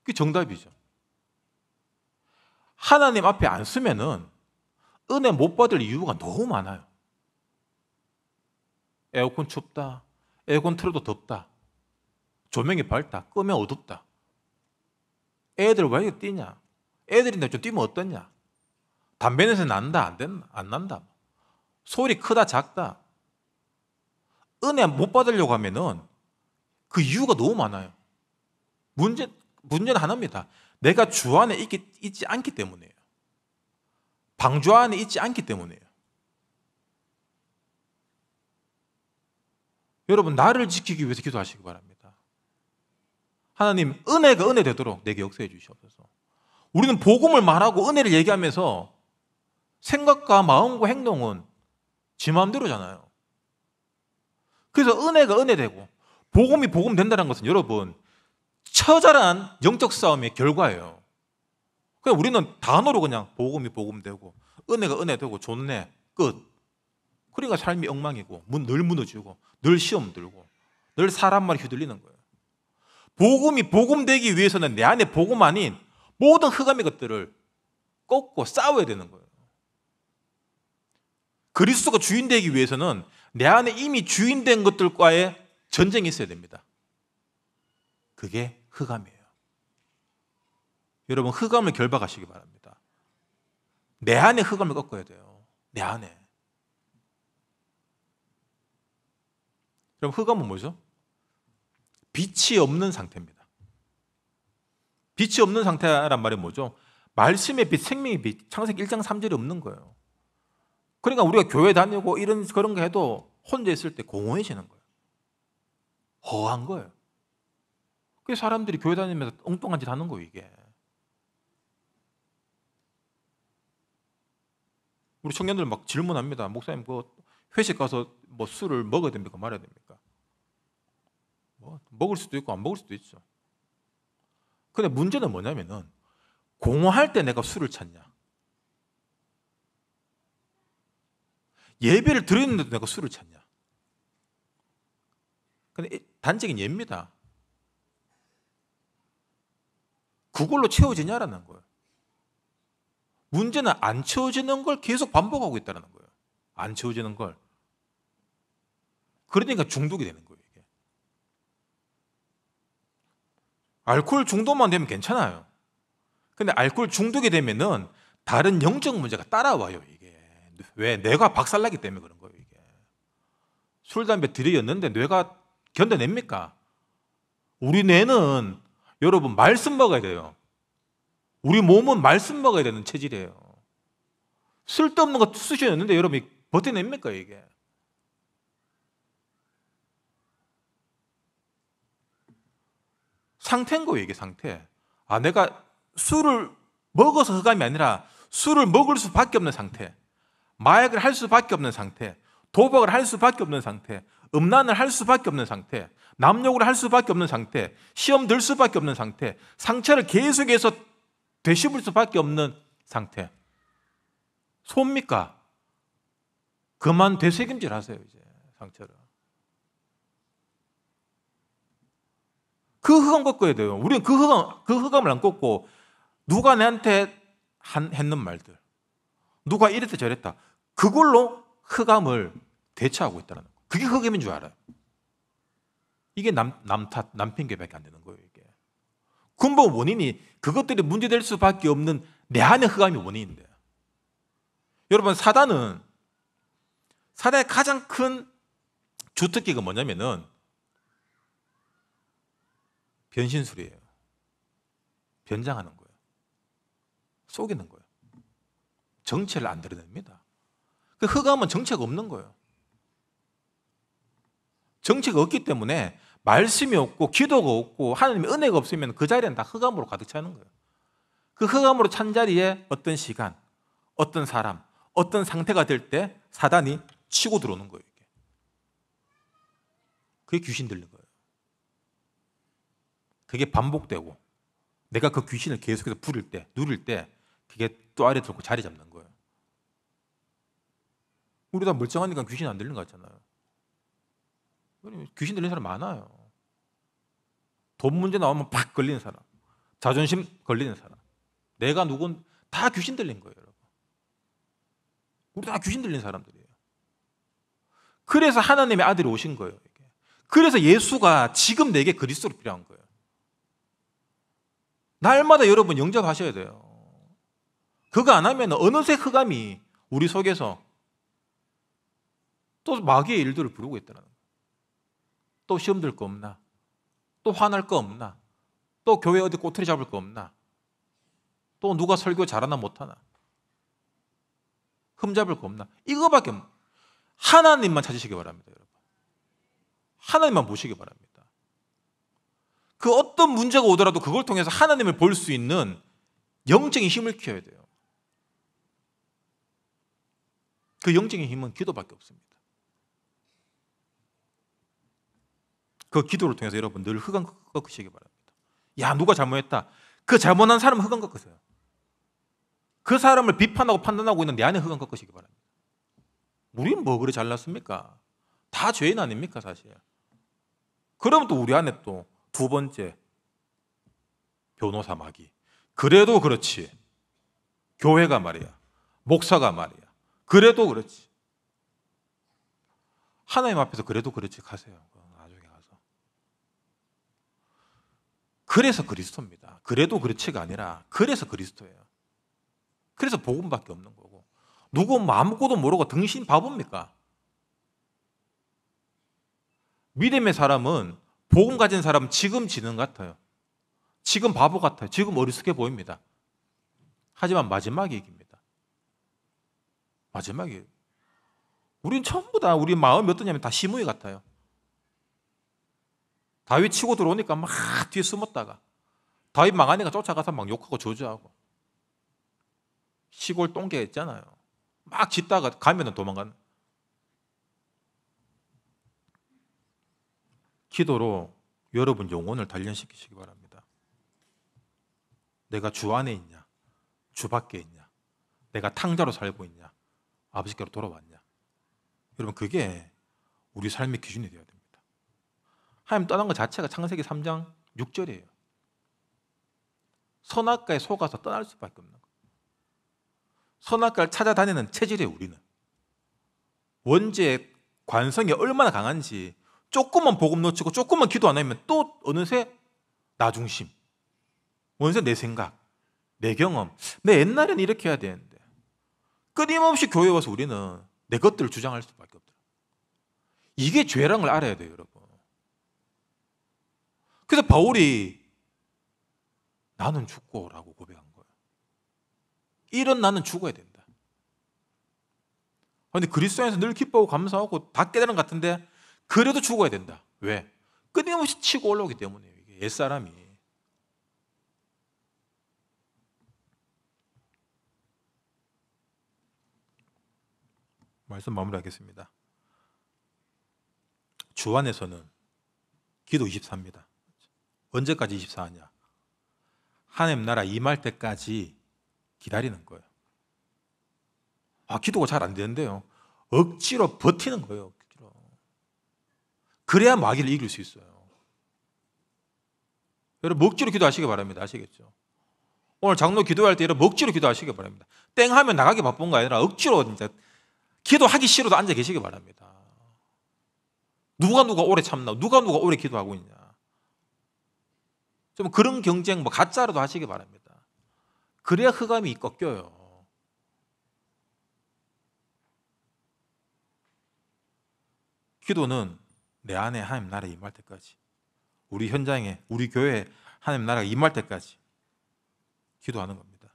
그게 정답이죠. 하나님 앞에 안 쓰면은 은혜 못 받을 이유가 너무 많아요. 에어컨 춥다. 에어컨 틀어도 덥다. 조명이 밝다. 끄면 어둡다. 애들 왜 이렇게 뛰냐? 애들인데 좀 뛰면 어떻냐? 담배 냄새 난다 안 된다 안 난다 소리 크다 작다 은혜 못 받으려고 하면은 그 이유가 너무 많아요. 문제 문제는 하나입니다. 내가 주 안에 있기, 있지 않기 때문에요. 방주 안에 있지 않기 때문에요. 여러분 나를 지키기 위해서 기도하시기 바랍니다. 하나님 은혜가 은혜 되도록 내게 역사해 주시옵소서. 우리는 복음을 말하고 은혜를 얘기하면서 생각과 마음과 행동은 지 마음대로잖아요. 그래서 은혜가 은혜되고 복음이 복음 된다는 것은 여러분 처절한 영적 싸움의 결과예요. 그냥 우리는 단어로 그냥 복음이 복음되고 은혜가 은혜되고 좋네 끝. 그러니까 삶이 엉망이고 늘 무너지고 늘 시험 들고 늘 사람만 휘둘리는 거예요. 복음이 복음되기 위해서는 내 안에 복음 아닌 모든 흑암의 것들을 꺾고 싸워야 되는 거예요. 그리스도가 주인되기 위해서는 내 안에 이미 주인된 것들과의 전쟁이 있어야 됩니다. 그게 흑암이에요. 여러분, 흑암을 결박하시기 바랍니다. 내 안에 흑암을 꺾어야 돼요. 내 안에. 그럼 흑암은 뭐죠? 빛이 없는 상태입니다. 빛이 없는 상태란 말이 뭐죠? 말씀의 빛, 생명의 빛, 창세기 1장 3절이 없는 거예요. 그러니까 우리가 교회 다니고 이런 그런 거 해도 혼자 있을 때 공허해지는 거예요. 허한 거예요. 그 사람들이 교회 다니면서 엉뚱한 짓 하는 거예요, 이게. 우리 청년들 막 질문합니다. 목사님, 그 회식 가서 뭐 술을 먹어야 됩니까? 말아야 됩니까? 뭐 먹을 수도 있고 안 먹을 수도 있죠. 근데 문제는 뭐냐면은 공허할 때 내가 술을 찾냐? 예배를 드렸는데도 내가 술을 찾냐? 근데 단적인 예입니다. 그걸로 채워지냐라는 거예요. 문제는 안 채워지는 걸 계속 반복하고 있다는 거예요. 안 채워지는 걸. 그러니까 중독이 되는 거예요. 이게. 알코올 중독만 되면 괜찮아요. 근데 알코올 중독이 되면은 다른 영적 문제가 따라와요. 이게. 왜? 내가 박살나기 때문에 그런 거예요, 이게. 술, 담배 들이었는데 뇌가 견뎌냅니까? 우리 뇌는 여러분 말씀 먹어야 돼요. 우리 몸은 말씀 먹어야 되는 체질이에요. 쓸데없는 거쑤셔는데 여러분이 버텨냅니까, 이게? 상태인 거예요, 이게 상태. 아, 내가 술을 먹어서 흑암이 아니라 술을 먹을 수밖에 없는 상태. 마약을 할 수밖에 없는 상태, 도박을 할 수밖에 없는 상태, 음란을 할 수밖에 없는 상태, 남욕을 할 수밖에 없는 상태, 시험 들 수밖에 없는 상태, 상처를 계속해서 되씹을 수밖에 없는 상태. 소입니까? 그만 되새김질 하세요, 이제, 상처를. 그 흑암 꺾어야 돼요. 우리는 그 흑암, 그 흑암을 안 꺾고, 누가 내한테 한, 했는 말들, 누가 이랬다 저랬다. 그걸로 흑암을 대처하고 있다는 거. 그게 흑암인 줄 알아요. 이게 남, 남탓, 남편계밖에 안 되는 거예요, 이게. 근본 원인이 그것들이 문제될 수밖에 없는 내 안의 흑암이 원인인데. 여러분, 사단은, 사단의 가장 큰 주특기가 뭐냐면은 변신술이에요. 변장하는 거예요. 속이는 거예요. 정체를 안 드러냅니다. 그 흑암은 정체가 없는 거예요. 정체가 없기 때문에 말씀이 없고 기도가 없고 하나님의 은혜가 없으면 그 자리는 다 흑암으로 가득 차는 거예요. 그 흑암으로 찬 자리에 어떤 시간, 어떤 사람, 어떤 상태가 될 때 사단이 치고 들어오는 거예요. 이게. 그게 귀신 들린 거예요. 그게 반복되고 내가 그 귀신을 계속해서 부릴 때, 누릴 때 그게 또 아래 들고 자리 잡는 거예요. 우리 다 멀쩡하니까 귀신 안 들리는 것 같잖아요. 귀신 들리는 사람 많아요. 돈 문제 나오면 팍 걸리는 사람, 자존심 걸리는 사람, 내가 누군 다 귀신 들린 거예요, 여러분. 우리 다 귀신 들린 사람들이에요. 그래서 하나님의 아들이 오신 거예요. 그래서 예수가 지금 내게 그리스도로 필요한 거예요. 날마다 여러분 영접하셔야 돼요. 그거 안 하면 어느새 흑암이 우리 속에서 또 마귀의 일들을 부르고 있다는 거또 시험 들 거 없나? 또 화날 거 없나? 또 교회 어디 꼬투리 잡을 거 없나? 또 누가 설교 잘하나 못하나? 흠잡을 거 없나? 이거밖에 하나님만 찾으시기 바랍니다, 여러분. 하나님만 보시기 바랍니다. 그 어떤 문제가 오더라도 그걸 통해서 하나님을 볼 수 있는 영적인 힘을 키워야 돼요. 그 영적인 힘은 기도밖에 없습니다. 그 기도를 통해서 여러분 늘 흑암 꺾으시기 바랍니다. 야 누가 잘못했다. 그 잘못한 사람은 흑암 꺾으세요. 그 사람을 비판하고 판단하고 있는 내 안에 흑암 꺾으시기 바랍니다. 우리는 뭐 그리 잘났습니까? 다 죄인 아닙니까 사실. 그러면 또 우리 안에 또 두 번째 변호사 마귀. 그래도 그렇지. 교회가 말이야. 목사가 말이야. 그래도 그렇지. 하나님 앞에서 그래도 그렇지 가세요. 그래서 그리스도입니다. 그래도 그렇지가 아니라 그래서 그리스도예요. 그래서 복음밖에 없는 거고 누구 아무것도 모르고 등신 바보입니까? 믿음의 사람은 복음 가진 사람 지금 지능 같아요. 지금 바보 같아요. 지금 어리숙해 보입니다. 하지만 마지막이 이깁니다. 마지막이 에요 우린 전부 다 우리 마음이 어떠냐면 다 시무이 같아요. 다윗 치고 들어오니까 막 뒤에 숨었다가 다윗 망하니까 쫓아가서 막 욕하고 저주하고 시골 똥개 했잖아요막 짓다가 가면은 도망가는 기도로 여러분 영혼을 단련시키시기 바랍니다. 내가 주 안에 있냐? 주 밖에 있냐? 내가 탕자로 살고 있냐? 아버지께로 돌아왔냐? 여러분 그게 우리 삶의 기준이 되어야 됩니다. 하나님 떠난 것 자체가 창세기 3장 6절이에요. 선악과에 속아서 떠날 수밖에 없는 거 선악과를 찾아다니는 체질이에요, 우리는. 원죄의 관성이 얼마나 강한지 조금만 복음 놓치고 조금만 기도 안 하면 또 어느새 나 중심, 어느새 내 생각, 내 경험, 내 옛날에는 이렇게 해야 되는데 끊임없이 교회 와서 우리는 내 것들을 주장할 수밖에 없더라. 이게 죄란 걸 알아야 돼요, 여러분. 그래서 바울이 나는 죽고라고 고백한 거예요. 이런 나는 죽어야 된다. 그런데 그리스도에서 늘 기뻐하고 감사하고 다 깨달은 같은데 그래도 죽어야 된다. 왜? 끊임없이 치고 올라오기 때문에 이게 옛사람이. 말씀 마무리하겠습니다. 주 안에서는 기도 24입니다. 언제까지 24하냐? 하나님 나라 임할 때까지 기다리는 거예요. 아, 기도가 잘 안 되는데요. 억지로 버티는 거예요. 억지로. 그래야 마귀를 이길 수 있어요. 여러분, 먹지로 기도하시기 바랍니다. 아시겠죠? 오늘 장로 기도할 때 여러분, 먹지로 기도하시기 바랍니다. 땡 하면 나가기 바쁜 거 아니라 억지로 이제 기도하기 싫어도 앉아 계시기 바랍니다. 누가 누가 오래 참나? 누가 누가 오래 기도하고 있냐? 좀 그런 경쟁 뭐가짜로도 하시기 바랍니다. 그래야 흑암이 꺾여요. 기도는 내 안에 하나님 나라 임할 때까지 우리 현장에 우리 교회에 하나님 나라가 임할 때까지 기도하는 겁니다.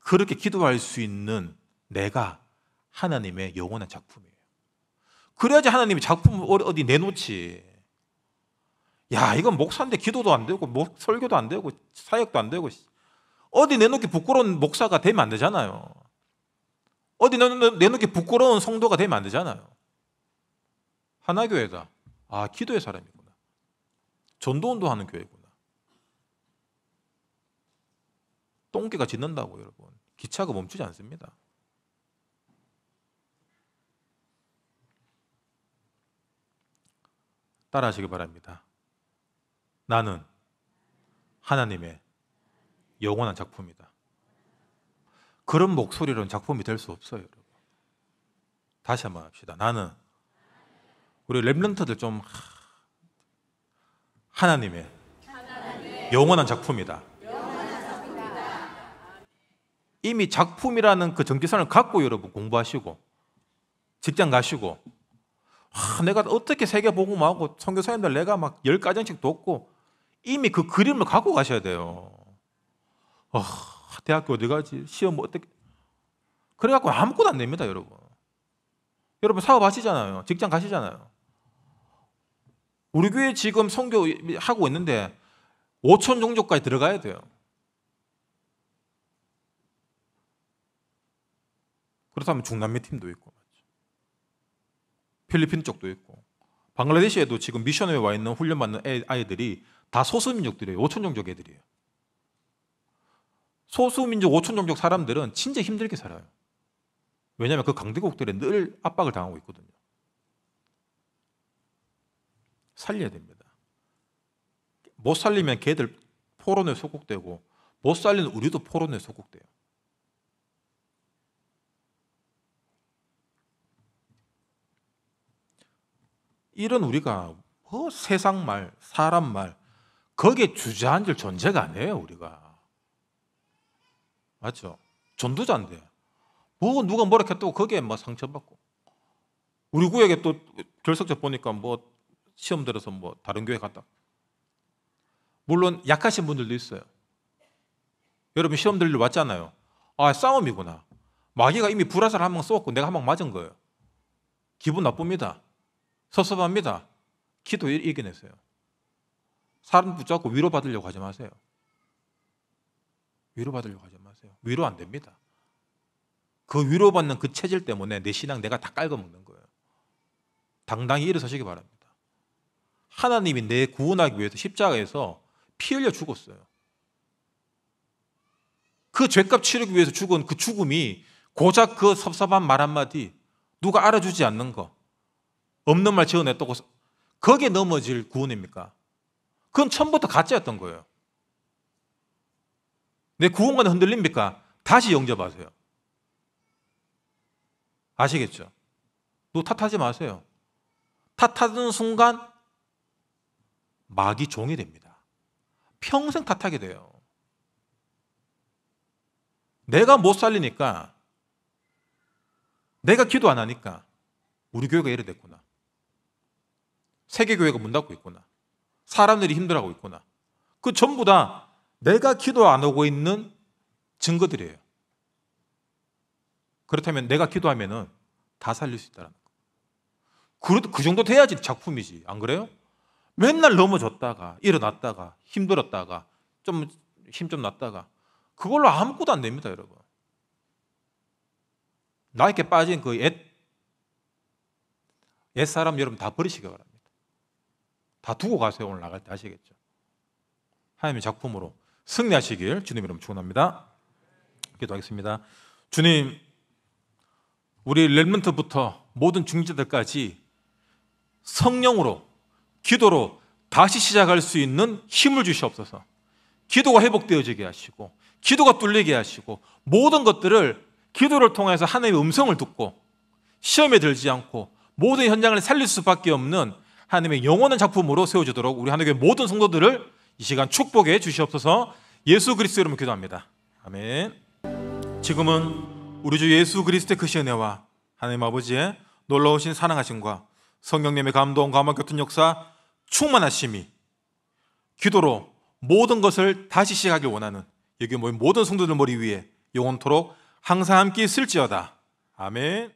그렇게 기도할 수 있는 내가 하나님의 영원한 작품이에요. 그래야지 하나님이 작품 어디 내놓지. 야, 이건 목사인데 기도도 안 되고, 목, 설교도 안 되고, 사역도 안 되고, 어디 내놓기 부끄러운 목사가 되면 안 되잖아요. 어디 내놓기 부끄러운 성도가 되면 안 되잖아요. 하나교회다. 아, 기도의 사람이구나. 전도운도 하는 교회구나. 똥개가 짖는다고, 여러분. 기차가 멈추지 않습니다. 따라 하시기 바랍니다. 나는 하나님의 영원한 작품이다. 그런 목소리로는 작품이 될 수 없어요, 여러분. 다시 한 번 합시다. 나는 우리 랩런터들좀 하나님의, 영원한, 작품이다. 이미 작품이라는 그전기선을 갖고 여러분 공부하시고 직장 가시고 아, 내가 어떻게 세계 복음하고 선교사님들 내가 막 열 가정씩 돕고 이미 그 그림을 갖고 가셔야 돼요. 어, 대학교 어디 가지? 시험 뭐 어떻게? 그래갖고 아무것도 안 됩니다, 여러분. 여러분 사업하시잖아요. 직장 가시잖아요. 우리 교회 지금 선교 하고 있는데 5천 종족까지 들어가야 돼요. 그렇다면 중남미 팀도 있고 필리핀 쪽도 있고 방글라데시에도 지금 미션에 와 있는 훈련받는 아이들이 다 소수민족들이에요. 5천 종족 애들이에요. 소수민족 5천 종족 사람들은 진짜 힘들게 살아요. 왜냐하면 그강대국들의늘 압박을 당하고 있거든요. 살려야 됩니다. 못 살리면 걔들 포로에 속국되고 못 살리는 우리도 포로에 속국돼요. 이런 우리가 뭐 세상 말, 사람 말, 거기에 주저앉을 존재가 아니에요, 우리가. 맞죠? 전도자인데. 뭐 누가 뭐라 했다고 거기에 막 상처받고. 우리 구역에 또 결석자 보니까 뭐 시험 들어서 뭐 다른 교회 갔다. 물론 약하신 분들도 있어요. 여러분 시험 들리 왔잖아요. 아, 싸움이구나. 마귀가 이미 불화살 한방 쏘았고 내가 한방 맞은 거예요. 기분 나쁩니다. 섭섭합니다. 기도 이겨냈어요. 사람 붙잡고 위로받으려고 하지 마세요. 위로받으려고 하지 마세요. 위로 안 됩니다. 그 위로받는 그 체질 때문에 내 신앙 내가 다깔고먹는 거예요. 당당히 일어서시기 바랍니다. 하나님이 내 구원하기 위해서 십자가에서 피 흘려 죽었어요. 그 죄값 치르기 위해서 죽은 그 죽음이 고작 그 섭섭한 말 한마디 누가 알아주지 않는 거 없는 말 지어냈다고 거기에 넘어질 구원입니까? 그건 처음부터 가짜였던 거예요. 내 구원관이 흔들립니까? 다시 영접하세요. 아시겠죠? 또 탓하지 마세요. 탓하는 순간 막이 종이 됩니다. 평생 탓하게 돼요. 내가 못 살리니까, 내가 기도 안 하니까 우리 교회가 이래 됐구나. 세계 교회가 문 닫고 있구나. 사람들이 힘들어하고 있구나. 그 전부 다 내가 기도 안 하고 있는 증거들이에요. 그렇다면 내가 기도하면은 다 살릴 수 있다는 라 거. 그래도 그 정도 돼야지 작품이지. 안 그래요? 맨날 넘어졌다가 일어났다가 힘들었다가 좀 힘좀 좀 났다가 그걸로 아무것도 안 됩니다, 여러분. 나에게 빠진 그 옛, 옛사람 여러분 다 버리시기 바랍니다. 다 두고 가세요. 오늘 나갈 때 아시겠죠? 하나님의 작품으로 승리하시길 주님 이름 축원합니다. 기도하겠습니다. 주님, 우리 렐먼트부터 모든 중재들까지 성령으로 기도로 다시 시작할 수 있는 힘을 주시옵소서. 기도가 회복되어지게 하시고, 기도가 뚫리게 하시고, 모든 것들을 기도를 통해서 하나님의 음성을 듣고, 시험에 들지 않고, 모든 현장을 살릴 수밖에 없는 하나님의 영원한 작품으로 세워주도록 우리 하나님의 모든 성도들을 이 시간 축복해 주시옵소서 예수 그리스도 이름으로 기도합니다. 아멘. 지금은 우리 주 예수 그리스도의 크신 그 은혜와 하나님 아버지의 놀라우신 사랑하심과 성령님의 감동과 감 교통 역사 충만하심이 기도로 모든 것을 다시 시작하길 원하는 여기 모인 모든 성도들 머리 위에 영원토록 항상 함께 있을지어다. 아멘.